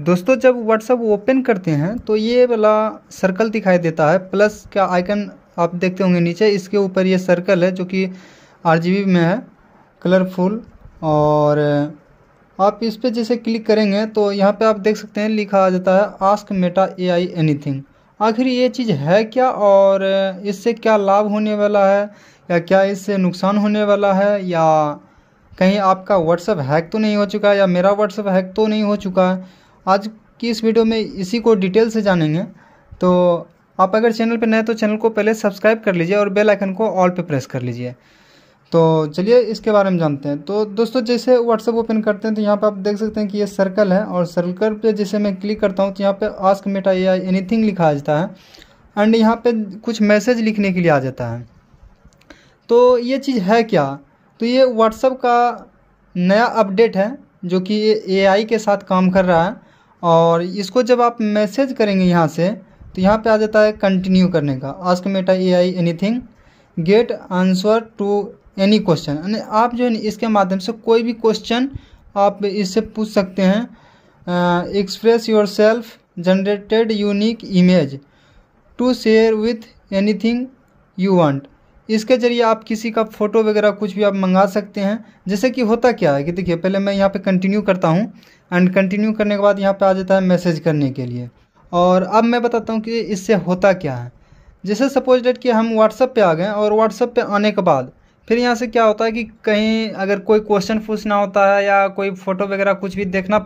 दोस्तों जब WhatsApp open करते हैं तो ये वाला सर्कल दिखाई देता है प्लस का आइकन आप देखते होंगे नीचे इसके ऊपर ये सर्कल है जो कि आर में है कलरफुल और आप इस पर जैसे क्लिक करेंगे तो यहाँ पे आप देख सकते हैं लिखा आ जाता है ask Meta A I thing आखिर ये चीज़ है क्या और इससे क्या लाभ होने वाला है या क्या इससे नुकसान होने वाला है या कहीं आपका व्हाट्सअप हैक तो नहीं हो चुका या मेरा व्हाट्सअप हैक तो नहीं हो चुका आज की इस वीडियो में इसी को डिटेल से जानेंगे तो आप अगर चैनल पर नए तो चैनल को पहले सब्सक्राइब कर लीजिए और बेल आइकन को ऑल पे प्रेस कर लीजिए तो चलिए इसके बारे में जानते हैं तो दोस्तों जैसे व्हाट्सअप ओपन करते हैं तो यहाँ पर आप देख सकते हैं कि ये सर्कल है और सर्कल पे जैसे मैं क्लिक करता हूँ तो यहाँ पे आस्क मेटा या एनीथिंग लिखा आ जाता है एंड यहाँ पे कुछ मैसेज लिखने के लिए आ जाता है तो ये चीज़ है क्या तो ये व्हाट्सअप का नया अपडेट है जो कि ए के साथ काम कर रहा है और इसको जब आप मैसेज करेंगे यहाँ से तो यहाँ पे आ जाता है कंटिन्यू करने का ask Meta A I anything get answer to any question यानी आप जो है इसके माध्यम से कोई भी क्वेश्चन आप इससे पूछ सकते हैं express yourself generated unique image to share with anything you want इसके जरिए आप किसी का फ़ोटो वगैरह कुछ भी आप मंगा सकते हैं जैसे कि होता क्या है कि देखिए पहले मैं यहाँ पे कंटिन्यू करता हूँ एंड कंटिन्यू करने के बाद यहाँ पे आ जाता है मैसेज करने के लिए और अब मैं बताता हूँ कि इससे होता क्या है जैसे सपोज डेट कि हम व्हाट्सअप पे आ गए और व्हाट्सअप पे आने के बाद फिर यहाँ से क्या होता है कि कहीं अगर कोई क्वेश्चन पूछना होता है या कोई फ़ोटो वगैरह कुछ भी देखना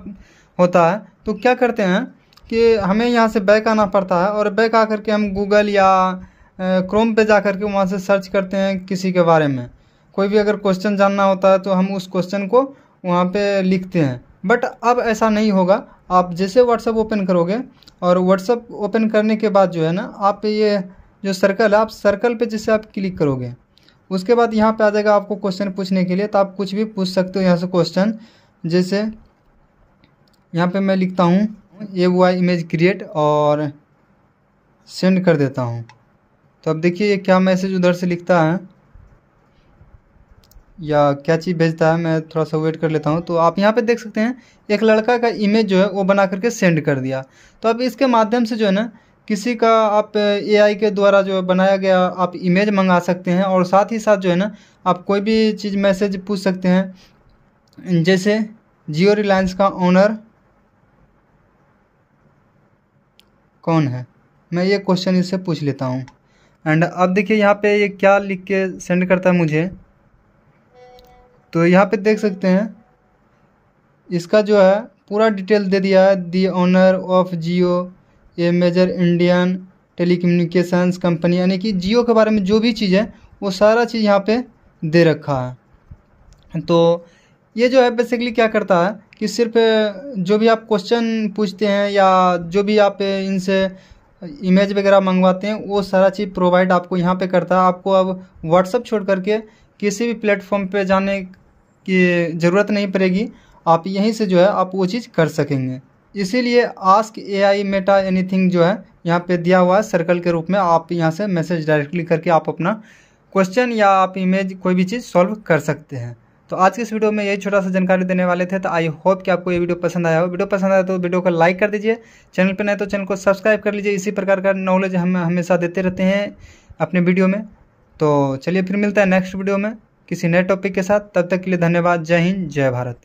होता है तो क्या करते हैं कि हमें यहाँ से बैक आना पड़ता है और बैक आ करके हम गूगल या क्रोम पे जा करके वहाँ से सर्च करते हैं किसी के बारे में कोई भी अगर क्वेश्चन जानना होता है तो हम उस क्वेश्चन को वहाँ पे लिखते हैं बट अब ऐसा नहीं होगा आप जैसे व्हाट्सअप ओपन करोगे और व्हाट्सअप ओपन करने के बाद जो है ना आप ये जो सर्कल है आप सर्कल पे जैसे आप क्लिक करोगे उसके बाद यहाँ पे आ जाएगा आपको क्वेश्चन पूछने के लिए तो आप कुछ भी पूछ सकते हो यहाँ से क्वेश्चन जैसे यहाँ पे मैं लिखता हूँ ए वाई इमेज क्रिएट और सेंड कर देता हूँ तो अब देखिए ये क्या मैसेज उधर से लिखता है या क्या चीज़ भेजता है मैं थोड़ा सा वेट कर लेता हूँ तो आप यहाँ पे देख सकते हैं एक लड़का का इमेज जो है वो बना करके सेंड कर दिया तो अब इसके माध्यम से जो है ना किसी का आप एआई के द्वारा जो है बनाया गया आप इमेज मंगा सकते हैं और साथ ही साथ जो है ना आप कोई भी चीज़ मैसेज पूछ सकते हैं जैसे जियो रिलायंस का ऑनर कौन है मैं ये क्वेश्चन इससे पूछ लेता हूँ एंड अब देखिए यहाँ पे ये क्या लिख के सेंड करता है मुझे तो यहाँ पे देख सकते हैं इसका जो है पूरा डिटेल दे दिया है the owner of Jio a major Indian telecommunications company यानी कि जियो के बारे में जो भी चीज़ है वो सारा चीज़ यहाँ पे दे रखा है तो ये जो है बेसिकली क्या करता है कि सिर्फ जो भी आप क्वेश्चन पूछते हैं या जो भी आप इनसे इमेज वगैरह मंगवाते हैं वो सारा चीज़ प्रोवाइड आपको यहाँ पे करता है आपको अब व्हाट्सअप छोड़ करके किसी भी प्लेटफॉर्म पे जाने की ज़रूरत नहीं पड़ेगी आप यहीं से जो है आप वो चीज़ कर सकेंगे इसीलिए ask A I Meta any जो है यहाँ पे दिया हुआ है सर्कल के रूप में आप यहाँ से मैसेज डायरेक्टली करके आप अपना क्वेश्चन या आप इमेज कोई भी चीज़ सॉल्व कर सकते हैं तो आज के इस वीडियो में यही छोटा सा जानकारी देने वाले थे तो आई होप कि आपको ये वीडियो पसंद आया हो वीडियो पसंद आया तो वीडियो को लाइक कर दीजिए चैनल पर नए तो चैनल को सब्सक्राइब कर लीजिए इसी प्रकार का नॉलेज हम हमेशा देते रहते हैं अपने वीडियो में तो चलिए फिर मिलता है नेक्स्ट वीडियो में किसी नए टॉपिक के साथ तब तक के लिए धन्यवाद जय हिंद जय भारत